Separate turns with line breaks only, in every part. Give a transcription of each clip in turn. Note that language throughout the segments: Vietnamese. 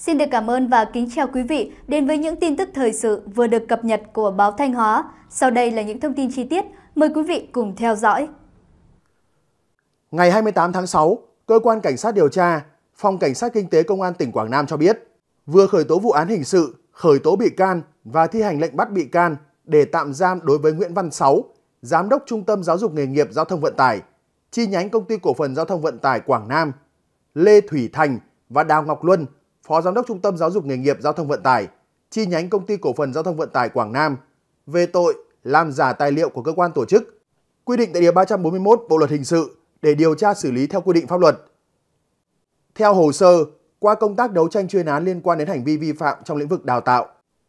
Xin được cảm ơn và kính chào quý vị đến với những tin tức thời sự vừa được cập nhật của báo Thanh Hóa. Sau đây là những thông tin chi tiết, mời quý vị cùng theo dõi.
Ngày 28 tháng 6, cơ quan cảnh sát điều tra, phòng cảnh sát kinh tế công an tỉnh Quảng Nam cho biết, vừa khởi tố vụ án hình sự, khởi tố bị can và thi hành lệnh bắt bị can để tạm giam đối với Nguyễn Văn Sáu, giám đốc Trung tâm Giáo dục nghề nghiệp Giao thông Vận tải, chi nhánh Công ty Cổ phần Giao thông Vận tải Quảng Nam, Lê Thủy Thành và Đào Ngọc Luân, Phó Giám đốc Trung tâm Giáo dục Nghề nghiệp Giao thông Vận tải, chi nhánh Công ty Cổ phần Giao thông Vận tải Quảng Nam về tội làm giả tài liệu của cơ quan tổ chức, quy định tại Điều 341 Bộ Luật Hình sự để điều tra xử lý theo quy định pháp luật. Theo hồ sơ, qua công tác đấu tranh chuyên án liên quan đến hành vi vi phạm trong lĩnh vực đào tạo,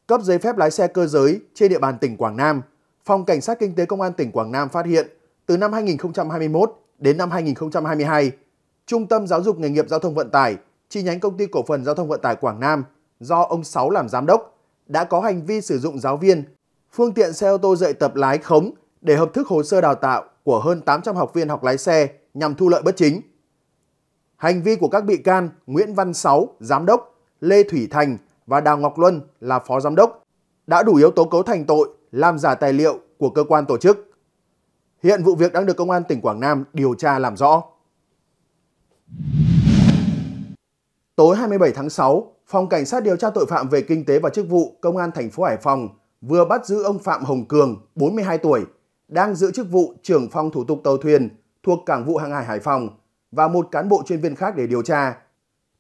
cấp giấy phép lái xe cơ giới trên địa bàn tỉnh Quảng Nam, Phòng Cảnh sát Kinh tế Công an tỉnh Quảng Nam phát hiện từ năm 2021 đến năm 2022, Trung tâm Giáo dục Nghề nghiệp Giao thông Vận tải – chi nhánh công ty cổ phần giao thông vận tải Quảng Nam do ông Sáu làm giám đốc đã có hành vi sử dụng giáo viên, phương tiện xe ô tô dạy tập lái khống để hợp thức hồ sơ đào tạo của hơn 800 học viên học lái xe nhằm thu lợi bất chính. Hành vi của các bị can Nguyễn Văn Sáu, giám đốc, Lê Thủy Thành và Đào Ngọc Luân là phó giám đốc đã đủ yếu tố cấu thành tội làm giả tài liệu của cơ quan tổ chức. Hiện vụ việc đang được Công an tỉnh Quảng Nam điều tra làm rõ. Tối 27 tháng 6, Phòng Cảnh sát điều tra tội phạm về kinh tế và chức vụ Công an thành phố Hải Phòng vừa bắt giữ ông Phạm Hồng Cường, 42 tuổi, đang giữ chức vụ trưởng phòng thủ tục tàu thuyền thuộc Cảng vụ Hàng hải Hải Phòng và một cán bộ chuyên viên khác để điều tra.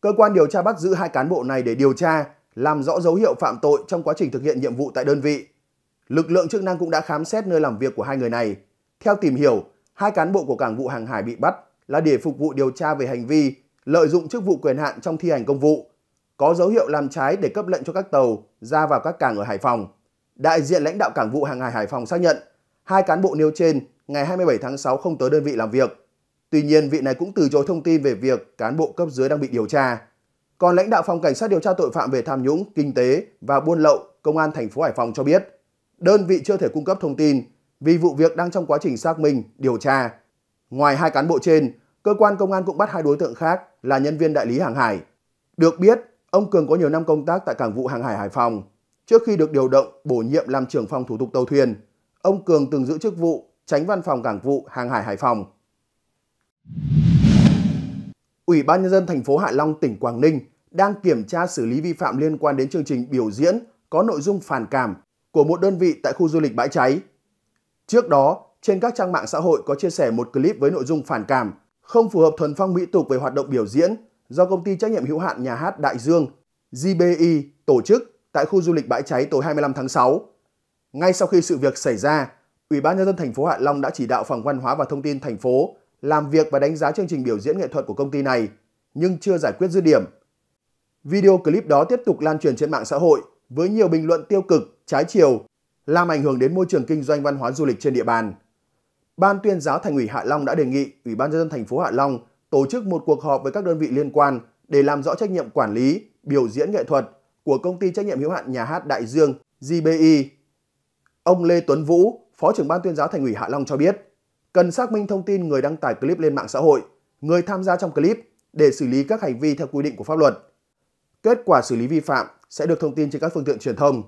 Cơ quan điều tra bắt giữ hai cán bộ này để điều tra, làm rõ dấu hiệu phạm tội trong quá trình thực hiện nhiệm vụ tại đơn vị. Lực lượng chức năng cũng đã khám xét nơi làm việc của hai người này. Theo tìm hiểu, hai cán bộ của Cảng vụ Hàng hải bị bắt là để phục vụ điều tra về hành vi lợi dụng chức vụ quyền hạn trong thi hành công vụ, có dấu hiệu làm trái để cấp lệnh cho các tàu ra vào các cảng ở Hải Phòng. Đại diện lãnh đạo cảng vụ hàng hải Hải Phòng xác nhận, hai cán bộ nêu trên ngày 27 tháng 6 không tới đơn vị làm việc. Tuy nhiên, vị này cũng từ chối thông tin về việc cán bộ cấp dưới đang bị điều tra. Còn lãnh đạo phòng cảnh sát điều tra tội phạm về tham nhũng, kinh tế và buôn lậu, công an thành phố Hải Phòng cho biết, đơn vị chưa thể cung cấp thông tin vì vụ việc đang trong quá trình xác minh, điều tra. Ngoài hai cán bộ trên, Cơ quan công an cũng bắt hai đối tượng khác là nhân viên đại lý hàng hải. Được biết, ông Cường có nhiều năm công tác tại cảng vụ hàng hải Hải Phòng. Trước khi được điều động, bổ nhiệm làm trưởng phòng thủ tục tàu thuyền, ông Cường từng giữ chức vụ tránh văn phòng cảng vụ hàng hải Hải Phòng. Ủy ban nhân dân thành phố Hạ Long, tỉnh Quảng Ninh đang kiểm tra xử lý vi phạm liên quan đến chương trình biểu diễn có nội dung phản cảm của một đơn vị tại khu du lịch bãi cháy. Trước đó, trên các trang mạng xã hội có chia sẻ một clip với nội dung phản cảm không phù hợp thuần phong mỹ tục về hoạt động biểu diễn do công ty trách nhiệm hữu hạn nhà hát Đại Dương GBI tổ chức tại khu du lịch bãi cháy tối 25 tháng 6. Ngay sau khi sự việc xảy ra, Ủy ban nhân dân thành phố Hạ Long đã chỉ đạo phòng văn hóa và thông tin thành phố làm việc và đánh giá chương trình biểu diễn nghệ thuật của công ty này nhưng chưa giải quyết dứt điểm. Video clip đó tiếp tục lan truyền trên mạng xã hội với nhiều bình luận tiêu cực, trái chiều, làm ảnh hưởng đến môi trường kinh doanh văn hóa du lịch trên địa bàn. Ban tuyên giáo Thành ủy Hạ Long đã đề nghị Ủy ban nhân dân thành phố Hạ Long tổ chức một cuộc họp với các đơn vị liên quan để làm rõ trách nhiệm quản lý, biểu diễn nghệ thuật của công ty trách nhiệm hữu hạn nhà hát Đại Dương GBI. Ông Lê Tuấn Vũ, Phó trưởng ban tuyên giáo Thành ủy Hạ Long cho biết, cần xác minh thông tin người đăng tải clip lên mạng xã hội, người tham gia trong clip để xử lý các hành vi theo quy định của pháp luật. Kết quả xử lý vi phạm sẽ được thông tin trên các phương tiện truyền thông.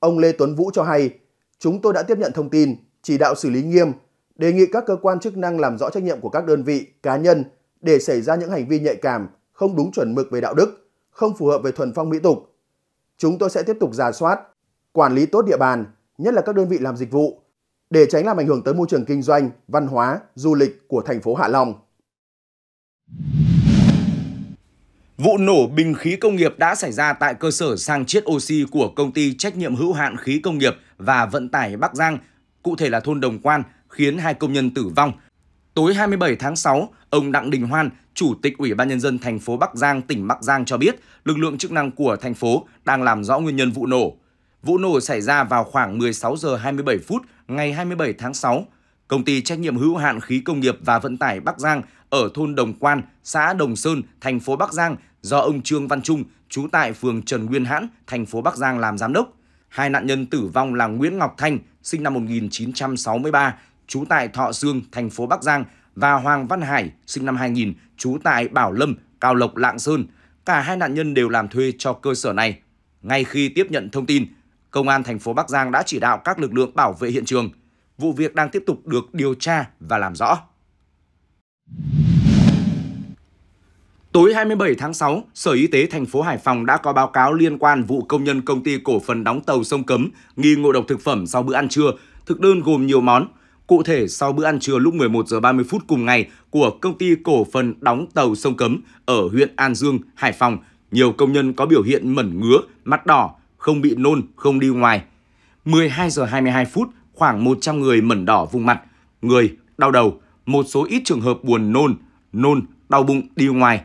Ông Lê Tuấn Vũ cho hay, chúng tôi đã tiếp nhận thông tin, chỉ đạo xử lý nghiêm đề nghị các cơ quan chức năng làm rõ trách nhiệm của các đơn vị, cá nhân để xảy ra những hành vi nhạy cảm, không đúng chuẩn mực về đạo đức, không phù hợp về thuần phong mỹ tục. Chúng tôi sẽ tiếp tục giả soát, quản lý tốt địa bàn, nhất là các đơn vị làm dịch vụ, để tránh làm ảnh hưởng tới môi trường kinh doanh, văn hóa, du lịch của thành phố Hạ Long.
Vụ nổ bình khí công nghiệp đã xảy ra tại cơ sở sang chiết oxy của công ty trách nhiệm hữu hạn khí công nghiệp và vận tải Bắc Giang, cụ thể là thôn Đồng Quan, khiến hai công nhân tử vong. Tối 27 tháng 6, ông Đặng Đình Hoan, Chủ tịch Ủy ban Nhân dân thành phố Bắc Giang, tỉnh Bắc Giang cho biết lực lượng chức năng của thành phố đang làm rõ nguyên nhân vụ nổ. Vụ nổ xảy ra vào khoảng 16 giờ 27 phút ngày 27 tháng 6. Công ty trách nhiệm hữu hạn khí công nghiệp và vận tải Bắc Giang ở thôn Đồng Quan, xã Đồng Sơn, thành phố Bắc Giang do ông Trương Văn Trung, trú tại phường Trần Nguyên Hãn, thành phố Bắc Giang làm giám đốc. Hai nạn nhân tử vong là Nguyễn Ngọc Thanh, sinh năm 1963, trú tại Thọ Dương, thành phố Bắc Giang và Hoàng Văn Hải, sinh năm 2000, trú tại Bảo Lâm, Cao Lộc, Lạng Sơn. Cả hai nạn nhân đều làm thuê cho cơ sở này. Ngay khi tiếp nhận thông tin, Công an thành phố Bắc Giang đã chỉ đạo các lực lượng bảo vệ hiện trường. Vụ việc đang tiếp tục được điều tra và làm rõ. Tối 27 tháng 6, Sở Y tế thành phố Hải Phòng đã có báo cáo liên quan vụ công nhân công ty cổ phần đóng tàu sông Cấm nghi ngộ độc thực phẩm sau bữa ăn trưa. Thực đơn gồm nhiều món, Cụ thể, sau bữa ăn trưa lúc 11 giờ 30 phút cùng ngày của công ty cổ phần đóng tàu sông Cấm ở huyện An Dương, Hải Phòng, nhiều công nhân có biểu hiện mẩn ngứa, mắt đỏ, không bị nôn, không đi ngoài. 12 giờ 22 phút, khoảng 100 người mẩn đỏ vùng mặt, người đau đầu, một số ít trường hợp buồn nôn, nôn, đau bụng đi ngoài.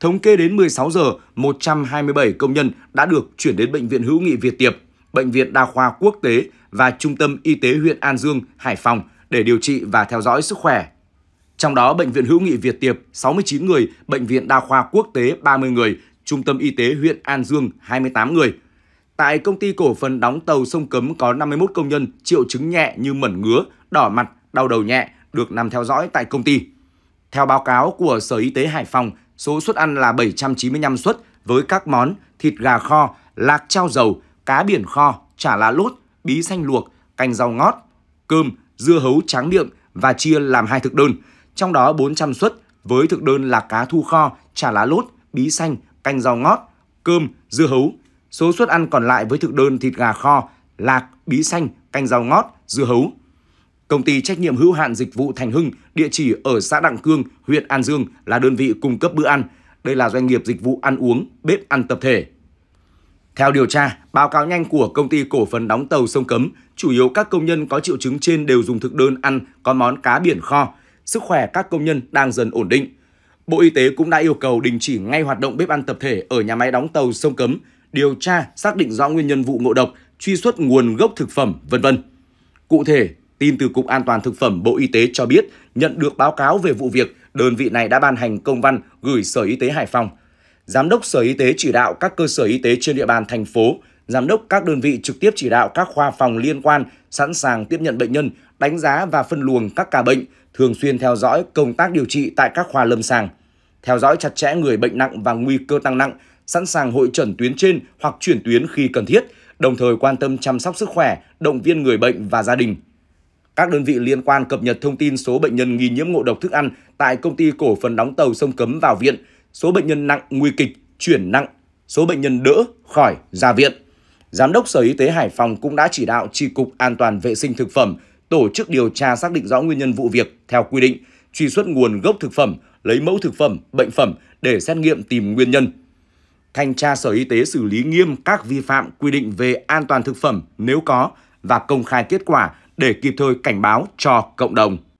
Thống kê đến 16 giờ, 127 công nhân đã được chuyển đến Bệnh viện Hữu nghị Việt Tiệp, Bệnh viện Đa khoa Quốc tế và Trung tâm Y tế huyện An Dương, Hải Phòng để điều trị và theo dõi sức khỏe. Trong đó, Bệnh viện Hữu nghị Việt Tiệp 69 người, Bệnh viện Đa khoa Quốc tế 30 người, Trung tâm Y tế huyện An Dương 28 người. Tại công ty cổ phần đóng tàu sông Cấm có 51 công nhân triệu chứng nhẹ như mẩn ngứa, đỏ mặt, đau đầu nhẹ được nằm theo dõi tại công ty. Theo báo cáo của Sở Y tế Hải Phòng, số suất ăn là 795 suất với các món thịt gà kho, lạc trao dầu, cá biển kho, chả lá lốt, bí xanh luộc, canh rau ngót, cơm, dưa hấu tráng miệng và chia làm hai thực đơn, trong đó 400 suất với thực đơn là cá thu kho, chả lá lốt, bí xanh, canh rau ngót, cơm, dưa hấu. Số suất ăn còn lại với thực đơn thịt gà kho, lạc, bí xanh, canh rau ngót, dưa hấu. Công ty trách nhiệm hữu hạn dịch vụ Thành Hưng, địa chỉ ở xã Đặng Cương, huyện An Dương là đơn vị cung cấp bữa ăn. Đây là doanh nghiệp dịch vụ ăn uống, bếp ăn tập thể. Theo điều tra, báo cáo nhanh của công ty cổ phần đóng tàu sông Cấm, chủ yếu các công nhân có triệu chứng trên đều dùng thực đơn ăn có món cá biển kho. Sức khỏe các công nhân đang dần ổn định. Bộ Y tế cũng đã yêu cầu đình chỉ ngay hoạt động bếp ăn tập thể ở nhà máy đóng tàu sông Cấm, điều tra, xác định rõ nguyên nhân vụ ngộ độc, truy xuất nguồn gốc thực phẩm, vân vân. Cụ thể, tin từ Cục An toàn Thực phẩm Bộ Y tế cho biết nhận được báo cáo về vụ việc, đơn vị này đã ban hành công văn gửi Sở Y tế Hải Phòng – Giám đốc Sở Y tế chỉ đạo các cơ sở y tế trên địa bàn thành phố, giám đốc các đơn vị trực tiếp chỉ đạo các khoa phòng liên quan sẵn sàng tiếp nhận bệnh nhân, đánh giá và phân luồng các ca bệnh, thường xuyên theo dõi công tác điều trị tại các khoa lâm sàng, theo dõi chặt chẽ người bệnh nặng và nguy cơ tăng nặng, sẵn sàng hội trần tuyến trên hoặc chuyển tuyến khi cần thiết, đồng thời quan tâm chăm sóc sức khỏe, động viên người bệnh và gia đình. Các đơn vị liên quan cập nhật thông tin số bệnh nhân nghi nhiễm ngộ độc thức ăn tại công ty cổ phần đóng tàu sông Cấm vào viện – số bệnh nhân nặng nguy kịch chuyển nặng, số bệnh nhân đỡ khỏi ra viện. Giám đốc Sở Y tế Hải Phòng cũng đã chỉ đạo Tri Cục An toàn Vệ sinh Thực phẩm tổ chức điều tra xác định rõ nguyên nhân vụ việc theo quy định, truy xuất nguồn gốc thực phẩm, lấy mẫu thực phẩm, bệnh phẩm để xét nghiệm tìm nguyên nhân. Thanh tra Sở Y tế xử lý nghiêm các vi phạm quy định về an toàn thực phẩm nếu có và công khai kết quả để kịp thời cảnh báo cho cộng đồng.